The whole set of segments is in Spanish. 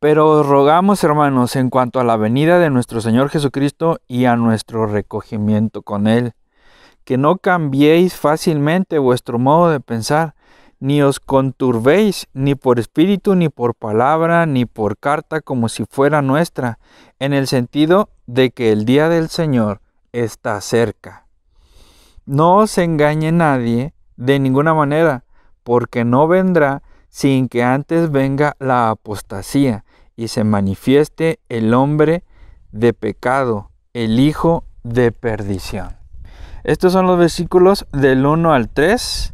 Pero os rogamos, hermanos, en cuanto a la venida de nuestro Señor Jesucristo y a nuestro recogimiento con Él, que no cambiéis fácilmente vuestro modo de pensar, ni os conturbéis ni por espíritu, ni por palabra, ni por carta, como si fuera nuestra, en el sentido de que el día del Señor está cerca. No os engañe nadie de ninguna manera, porque no vendrá sin que antes venga la apostasía y se manifieste el hombre de pecado, el hijo de perdición. Estos son los versículos del 1 al 3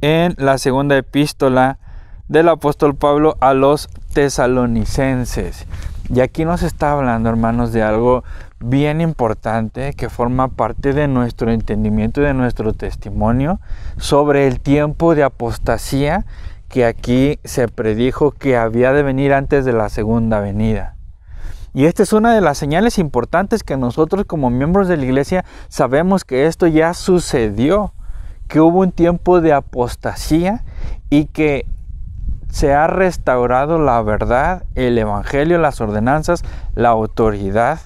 en la segunda epístola del apóstol Pablo a los tesalonicenses. Y aquí nos está hablando, hermanos, de algo bien importante que forma parte de nuestro entendimiento y de nuestro testimonio sobre el tiempo de apostasía que aquí se predijo que había de venir antes de la segunda venida. Y esta es una de las señales importantes que nosotros como miembros de la iglesia sabemos que esto ya sucedió, que hubo un tiempo de apostasía y que se ha restaurado la verdad, el evangelio, las ordenanzas, la autoridad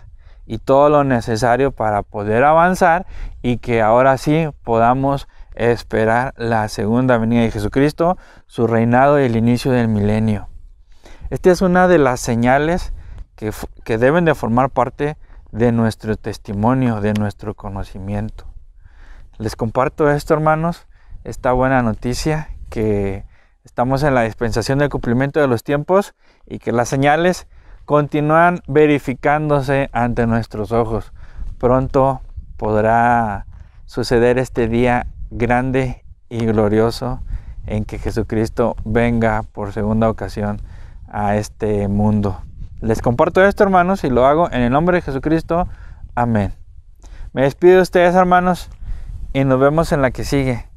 y todo lo necesario para poder avanzar y que ahora sí podamos esperar la segunda venida de Jesucristo, su reinado y el inicio del milenio. Esta es una de las señales que, que deben de formar parte de nuestro testimonio, de nuestro conocimiento. Les comparto esto, hermanos, esta buena noticia que estamos en la dispensación del cumplimiento de los tiempos y que las señales continúan verificándose ante nuestros ojos. Pronto podrá suceder este día grande y glorioso en que Jesucristo venga por segunda ocasión a este mundo. Les comparto esto, hermanos, y lo hago en el nombre de Jesucristo. Amén. Me despido de ustedes, hermanos, y nos vemos en la que sigue.